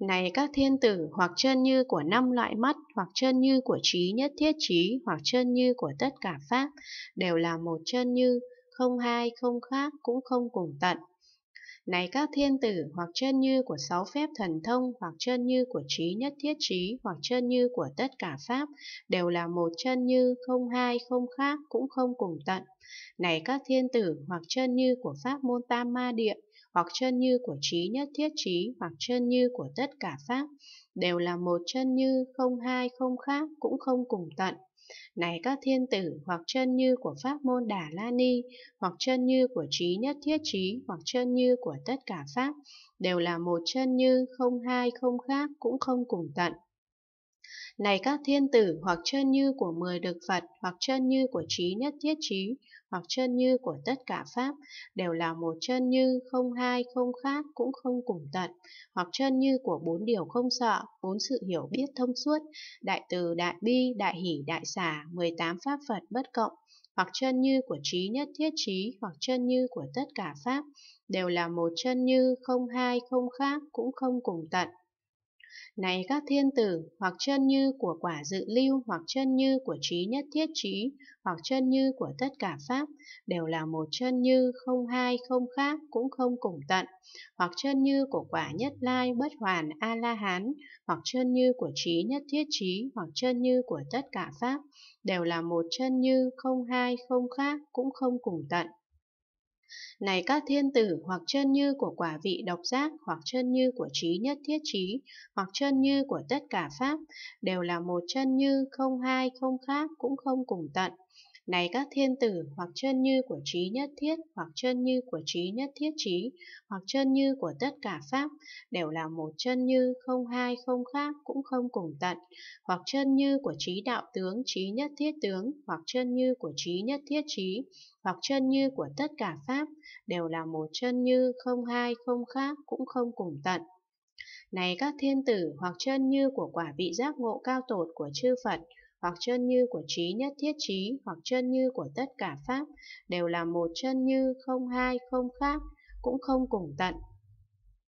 Này các thiên tử, hoặc chân như của năm loại mắt, hoặc chân như của trí nhất thiết trí, hoặc chân như của tất cả pháp, đều là một chân như, không hai, không khác, cũng không cùng tận. Này các thiên tử, hoặc chân như của sáu phép thần thông, hoặc chân như của trí nhất thiết trí, hoặc chân như của tất cả pháp, đều là một chân như, không hai, không khác, cũng không cùng tận. Này các thiên tử, hoặc chân như của pháp môn tam ma địa, hoặc chân như của trí nhất thiết trí hoặc chân như của tất cả pháp, đều là một chân như không hai không khác cũng không cùng tận. Này các thiên tử, hoặc chân như của pháp môn Đà La Ni, hoặc chân như của trí nhất thiết trí, hoặc chân như của tất cả pháp, đều là một chân như không hai không khác cũng không cùng tận. Này các thiên tử, hoặc chân như của mười được Phật, hoặc chân như của trí nhất thiết trí, hoặc chân như của tất cả Pháp, đều là một chân như, không hai, không khác, cũng không cùng tận, hoặc chân như của bốn điều không sợ, bốn sự hiểu biết thông suốt, đại từ, đại bi, đại hỷ, đại xả, 18 Pháp Phật bất cộng, hoặc chân như của trí nhất thiết trí, hoặc chân như của tất cả Pháp, đều là một chân như, không hai, không khác, cũng không cùng tận, này các thiên tử, hoặc chân như của quả dự lưu, hoặc chân như của trí nhất thiết trí, hoặc chân như của tất cả pháp, đều là một chân như, không hai, không khác, cũng không cùng tận, hoặc chân như của quả nhất lai, bất hoàn, a-la-hán, hoặc chân như của trí nhất thiết trí, hoặc chân như của tất cả pháp, đều là một chân như, không hai, không khác, cũng không cùng tận. Này các thiên tử, hoặc chân như của quả vị độc giác, hoặc chân như của trí nhất thiết trí, hoặc chân như của tất cả pháp, đều là một chân như, không hai, không khác, cũng không cùng tận. Này các thiên tử, hoặc chân như của trí nhất thiết, hoặc chân như của trí nhất thiết trí, hoặc chân như của tất cả pháp, đều là một chân như, không hai, không khác, cũng không cùng tận, hoặc chân như của trí đạo tướng, trí nhất thiết tướng, hoặc chân như của trí nhất thiết trí, hoặc chân như của tất cả pháp, đều là một chân như, không hai, không khác, cũng không cùng tận. Này các thiên tử, hoặc chân như của quả vị giác ngộ cao tột của chư Phật, hoặc chân như của trí nhất thiết trí hoặc chân như của tất cả pháp đều là một chân như không hai không khác cũng không cùng tận